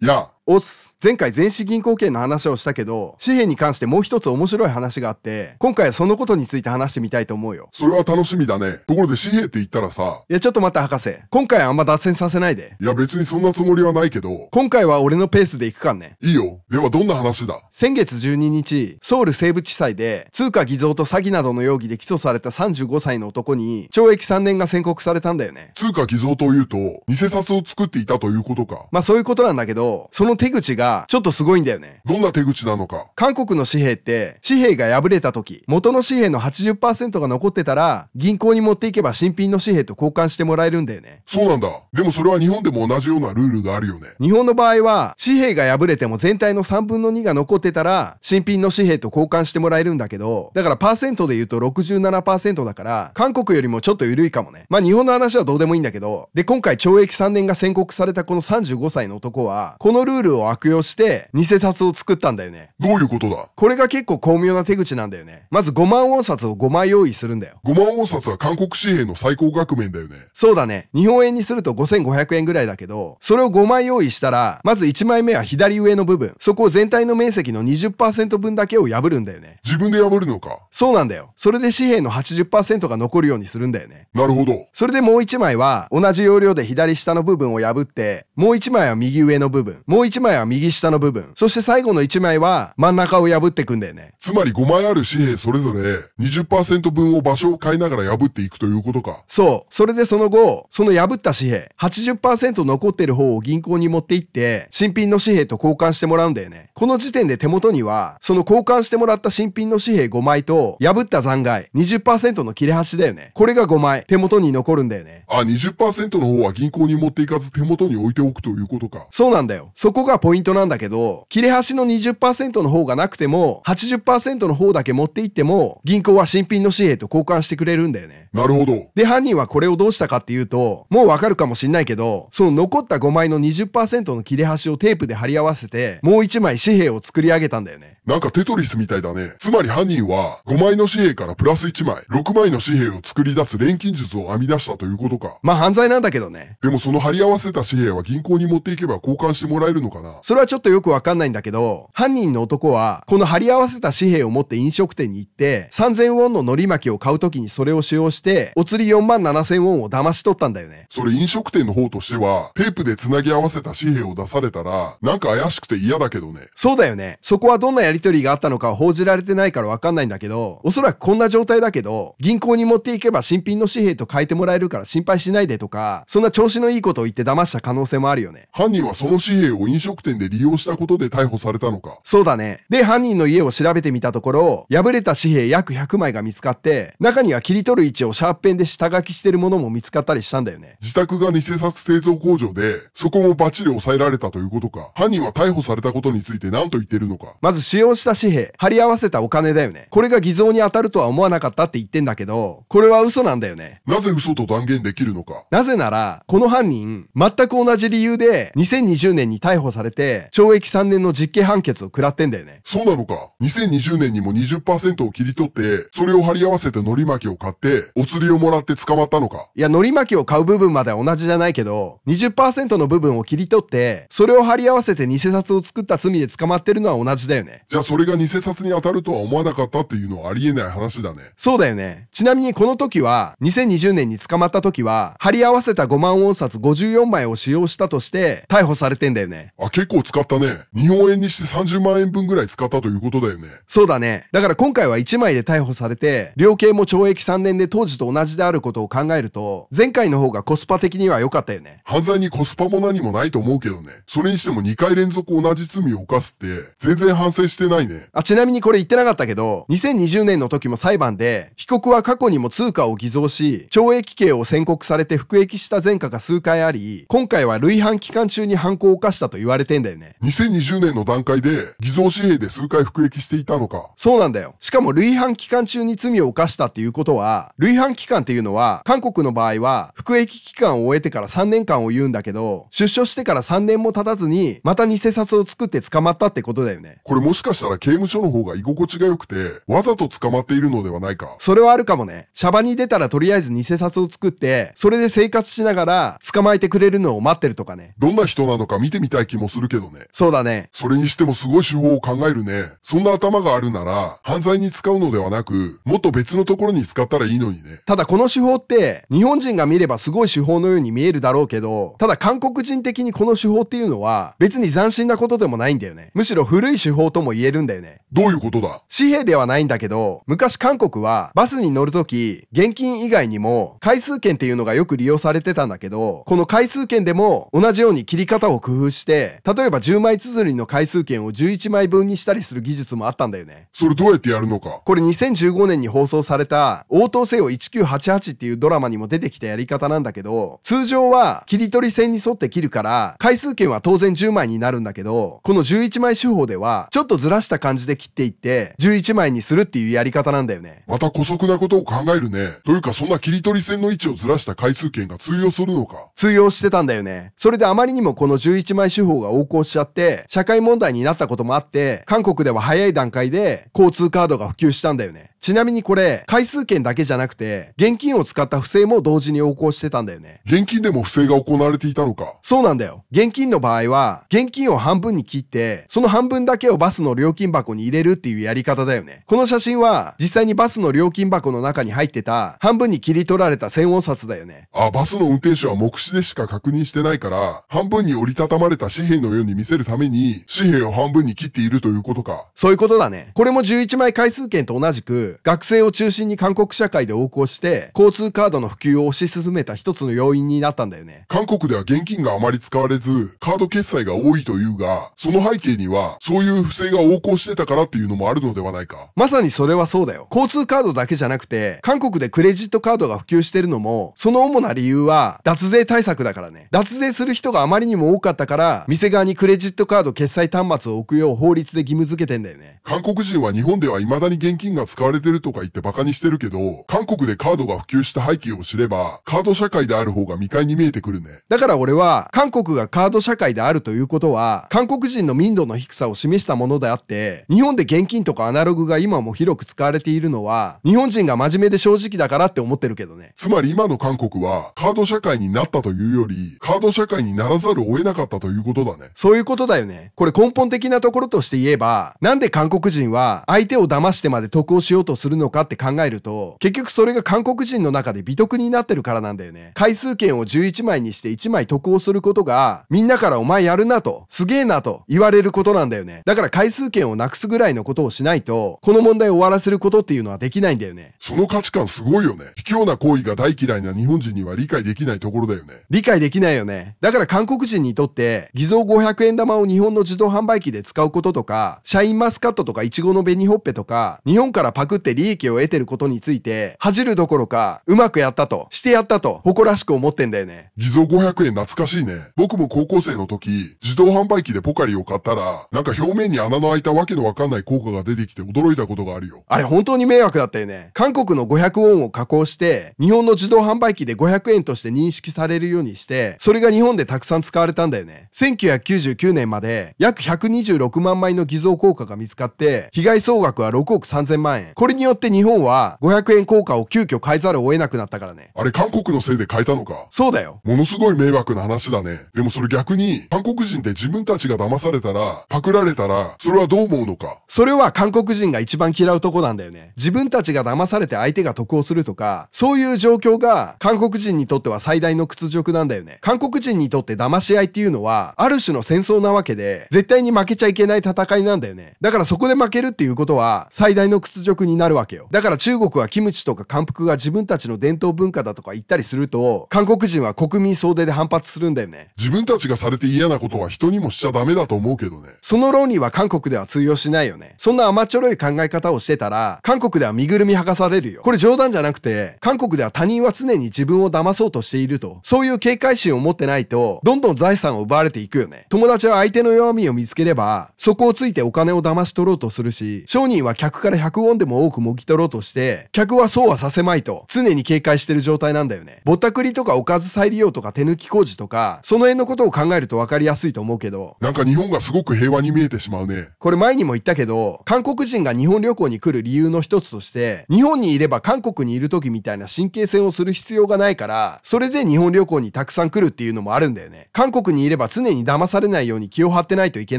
Là, おす前回全資銀行券の話をしたけど紙幣に関してもう一つ面白い話があって今回はそのことについて話してみたいと思うよそれは楽しみだねところで紙幣って言ったらさいやちょっと待って博士今回はあんま脱線させないでいや別にそんなつもりはないけど今回は俺のペースで行くかんねいいよではどんな話だ先月12日ソウル西部地裁で通貨偽造と詐欺などの容疑で起訴された35歳の男に懲役3年が宣告されたんだよね通貨偽造というと偽札を作っていたということかまあそういうことなんだけどその手口がちょっとすごいんだよね。どんな手口なのか。韓国の紙幣って、紙幣が破れた時、元の紙幣の80%が残ってたら、銀行に持っていけば新品の紙幣と交換してもらえるんだよね。そうなんだ。でもそれは日本でも同じようなルールがあるよね。日本の場合は、紙幣が破れても全体の3分の2が残ってたら、新品の紙幣と交換してもらえるんだけど、だからパーセントで言うと67%だから、韓国よりもちょっと緩いかもね。まあ日本の話はどうでもいいんだけど、で、今回懲役3年が宣告されたこの35歳の男は、このルールルを悪用して、偽札を作ったんだよね。どういうことだこれが結構巧妙な手口なんだよね。まず5万音札を5枚用意するんだよ。5万音札は韓国紙幣の最高額面だよね。そうだね。日本円にすると5500円ぐらいだけど、それを5枚用意したら、まず1枚目は左上の部分。そこを全体の面積の20%分だけを破るんだよね。自分で破るのか。そうなんだよ。それで紙幣の80%が残るようにするんだよね。なるほど。それでもう1枚は、同じ要領で左下の部分を破って、もう1枚は右上の部分。もう1 1枚は右下の部分。そして最後の1枚は真ん中を破っていくんだよね。つまり5枚ある紙幣それぞれ20%分を場所を変えながら破っていくということか。そう。それでその後、その破った紙幣、80%残ってる方を銀行に持って行って、新品の紙幣と交換してもらうんだよね。この時点で手元には、その交換してもらった新品の紙幣5枚と、破った残骸20%の切れ端だよね。これが5枚、手元に残るんだよね。あ、20%の方は銀行に持っていかず手元に置いておくということか。そうなんだよ。そこがポイントなんだけど、切れ端の20%の方がなくても、80%の方だけ持っていっても、銀行は新品の紙幣と交換してくれるんだよね。なるほど。で、犯人はこれをどうしたかっていうと、もうわかるかもしんないけど、その残った5枚の20%の切れ端をテープで貼り合わせて、もう1枚紙幣を作り上げたんだよね。なんかテトリスみたいだね。つまり犯人は、5枚の紙幣からプラス1枚、6枚の紙幣を作り出す錬金術を編み出したということか。まあ犯罪なんだけどね。でもその貼り合わせた紙幣は銀行に持っていけば交換してもらえるのかなそれはちょっとよくわかんないんだけど、犯人の男は、この貼り合わせた紙幣を持って飲食店に行って、3000ウォンの海苔巻きを買う時にそれを使用して、お釣り4万7000ウォンを騙し取ったんだよね。それ飲食店の方としては、テープで繋ぎ合わせた紙幣を出されたら、なんか怪しくて嫌だけどね。そうだよね。そこはどんなやりり取りがあったのかは報じられてないからわかんないんだけど、おそらくこんな状態だけど、銀行に持っていけば新品の紙幣と変えてもらえるから心配しないでとか、そんな調子のいいことを言って騙した可能性もあるよね。犯人はその紙幣を飲食店で利用したことで逮捕されたのか。そうだね。で、犯人の家を調べてみたところ、破れた紙幣約100枚が見つかって、中には切り取る位置をシャープペンで下書きしてるものも見つかったりしたんだよね。自宅が偽札製造工場で、そこもバッチリ抑えられたということか。犯人は逮捕されたことについて何と言ってるのか。まず主要落した紙幣、貼り合わせたお金だよね。これが偽造に当たるとは思わなかったって言ってんだけど、これは嘘なんだよね。なぜ嘘と断言できるのか。なぜなら、この犯人、全く同じ理由で、2020年に逮捕されて、懲役3年の実刑判決を食らってんだよね。そうなのか。2020年にも20%を切り取って、それを貼り合わせて海苔巻きを買って、お釣りをもらって捕まったのか。いや、海苔巻きを買う部分までは同じじゃないけど、20%の部分を切り取って、それを貼り合わせて偽札を作った罪で捕まってるのは同じだよね。じゃがそれが偽札に当たるとは思わなかったっていうのはありえない話だね。そうだよね。ちなみにこの時は、2020年に捕まった時は、貼り合わせた5万音札54枚を使用したとして、逮捕されてんだよね。あ、結構使ったね。日本円にして30万円分ぐらい使ったということだよね。そうだね。だから今回は1枚で逮捕されて、量刑も懲役3年で当時と同じであることを考えると、前回の方がコスパ的には良かったよね。犯罪にコスパも何もないと思うけどね。それにしても2回連続同じ罪を犯すって、全然反省してしてないね。あ、ちなみにこれ言ってなかったけど、2020年の時も裁判で、被告は過去にも通貨を偽造し、懲役刑を宣告されて服役した前科が数回あり、今回は類犯期間中に犯行を犯したと言われてんだよね。2020年の段階で、偽造紙幣で数回服役していたのか。そうなんだよ。しかも類犯期間中に罪を犯したっていうことは、類犯期間っていうのは、韓国の場合は、服役期間を終えてから3年間を言うんだけど、出所してから3年も経たずに、また偽札を作って捕まったってことだよね。これもしかかしたら刑務所の方が居心地が良くて、わざと捕まっているのではないか。それはあるかもね。シャバに出たらとりあえず偽札を作って、それで生活しながら捕まえてくれるのを待ってるとかね。どんな人なのか見てみたい気もするけどね。そうだね。それにしてもすごい手法を考えるね。そんな頭があるなら、犯罪に使うのではなく、もっと別のところに使ったらいいのにね。ただこの手法って、日本人が見ればすごい手法のように見えるだろうけど、ただ韓国人的にこの手法っていうのは、別に斬新なことでもないんだよね。むしろ古い手法とも言えるんだよね。どういうことだ紙幣ではないんだけど、昔韓国はバスに乗るとき、現金以外にも回数券っていうのがよく利用されてたんだけど、この回数券でも同じように切り方を工夫して、例えば10枚綴りの回数券を11枚分にしたりする技術もあったんだよね。それどうやってやるのかこれ2015年に放送された、応答せよ1988っていうドラマにも出てきたやり方なんだけど、通常は切り取り線に沿って切るから、回数券は当然10枚になるんだけど、この11枚手法では、ちょっとずずらした感じで切っていって11枚にするっていうやり方なんだよねまた古速なことを考えるねというかそんな切り取り線の位置をずらした回数券が通用するのか通用してたんだよねそれであまりにもこの11枚手法が横行しちゃって社会問題になったこともあって韓国では早い段階で交通カードが普及したんだよねちなみにこれ、回数券だけじゃなくて、現金を使った不正も同時に横行してたんだよね。現金でも不正が行われていたのか。そうなんだよ。現金の場合は、現金を半分に切って、その半分だけをバスの料金箱に入れるっていうやり方だよね。この写真は、実際にバスの料金箱の中に入ってた、半分に切り取られた千音札だよね。あ、バスの運転手は目視でしか確認してないから、半分に折りたたまれた紙幣のように見せるために、紙幣を半分に切っているということか。そういうことだね。これも11枚回数券と同じく、学生を中心に韓国社会で横行して、交通カードの普及を推し進めた一つの要因になったんだよね。韓国では現金があまり使われず、カード決済が多いというが、その背景には、そういう不正が横行してたからっていうのもあるのではないか。まさにそれはそうだよ。交通カードだけじゃなくて、韓国でクレジットカードが普及してるのも、その主な理由は、脱税対策だからね。脱税する人があまりにも多かったから、店側にクレジットカード決済端末を置くよう法律で義務付けてんだよね。韓国人は日本では未だに現金が使われれてるとか言って馬鹿にしてるけど、韓国でカードが普及した背景を知れば、カード社会である方が未開に見えてくるね。だから俺は、韓国がカード社会であるということは、韓国人の民度の低さを示したものであって、日本で現金とかアナログが今も広く使われているのは、日本人が真面目で正直だからって思ってるけどね。つまり今の韓国は、カード社会になったというより、カード社会にならざるを得なかったということだね。そういうことだよね。これ根本的なところとして言えば、なんで韓国人は相手を騙してまで得をしようととするのかって考えると、結局それが韓国人の中で美徳になってるからなんだよね。回数券を11枚にして1枚得をすることが、みんなからお前やるなと、すげえなと言われることなんだよね。だから回数券をなくすぐらいのことをしないと、この問題を終わらせることっていうのはできないんだよね。その価値観すごいよね。卑怯な行為が大嫌いな日本人には理解できないところだよね。理解できないよね。だから韓国人にとって、偽造500円玉を日本の自動販売機で使うこととか、シャインマスカットとかイチゴの紅ほっぺとか、日本からパクって利益を得てることについて、恥じるどころか、うまくやったと、してやったと、誇らしく思ってんだよね。偽造500円懐かしいね。僕も高校生の時、自動販売機でポカリを買ったら、なんか表面に穴の開いたわけのわかんない効果が出てきて驚いたことがあるよ。あれ本当に迷惑だったよね。韓国の500ウォンを加工して、日本の自動販売機で500円として認識されるようにして、それが日本でたくさん使われたんだよね。1999年まで約126万枚の偽造効果が見つかって、被害総額は6億3000万円。これによって日本は500円硬貨を急遽変えざるを得なくなったからね。あれ韓国のせいで変えたのか。そうだよ。ものすごい迷惑な話だね。でもそれ逆に、韓国人って自分たちが騙されたら、パクられたら、それはどう思うのか。それは韓国人が一番嫌うとこなんだよね。自分たちが騙されて相手が得をするとか、そういう状況が韓国人にとっては最大の屈辱なんだよね。韓国人にとって騙し合いっていうのは、ある種の戦争なわけで、絶対に負けちゃいけない戦いなんだよね。だからそこで負けるっていうことは、最大の屈辱になるわけよ。だから中国はキムチとか韓服が自分たちの伝統文化だとか言ったりすると、韓国人は国民総出で反発するんだよね。自分たちがされて嫌なことは人にもしちゃダメだと思うけどね。その論理は韓国では通用しないよね。そんな甘ちょろい考え方をしてたら、韓国では身ぐるみ剥がされるよ。これ冗談じゃなくて、韓国では他人は常に自分を騙そうとしていると、そういう警戒心を持ってないと、どんどん財産を奪われていくよね。友達は相手の弱みを見つければ、そこをついてお金を騙し取ろうとするし、商人は客から100ウォンでも多くもぎ取ろうとして、客はそうはさせまいと、常に警戒してる状態なんだよね。ぼったくりとかおかず再利用とか手抜き工事とか、その辺のことを考えると分かりやすいと思うけど。なんか日本がすごく平和に見えてしまうね。これ前にも言ったけど、韓国人が日本旅行に来る理由の一つとして、日本にいれば韓国にいる時みたいな神経戦をする必要がないから、それで日本旅行にたくさん来るっていうのもあるんだよね。韓国にいれば常に騙されないように気を張ってないといけ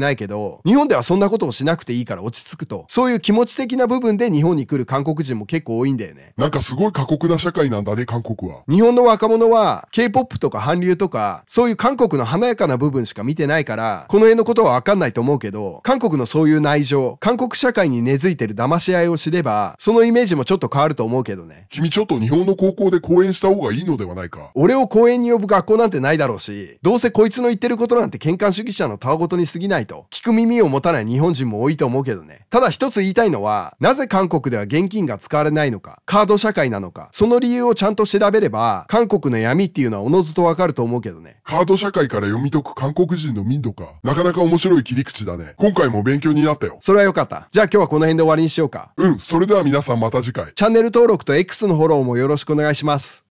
ないけど、日本ではそんなことをしなくていいから落ち着くと、そういう気持ち的な部分で日本に来る韓国人も結構多いんだよね。なんかすごい過酷な社会なんだね、韓国は。日本の若者は K-POP とか韓流とか、そういう韓国の華やかな部分しか見てないから、この辺のことはわかんないと思うけど、韓国のそういう内情、韓国社会に根付いてる騙し合いを知れば、そのイメージもちょっと変わると思うけどね。君ちょっと日本の高校で講演した方がいいのではないか。俺を講演に呼ぶ学校なんてないだろうし、どうせこいつの言ってることなんて喧嘩主義者のたわごとに過ぎないと。聞く耳を持たない日本人も多いと思うけどね。ただ一つ言いたいのは、なぜ韓国では現金が使われないのか、カード社会なのか、その理由をちゃんと調べれば、韓国の闇っていうのはおのずとわかると思うけどね。カード社会から読み解く韓国人の民度か、なかなか面白い切り口だね。今回も勉強になったよ。それはよかった。じゃあ今日はこの辺で終わりにしようか。うん、それでは皆さんまた次回。チャンネル登録と X のフォローもよろしくお願いします。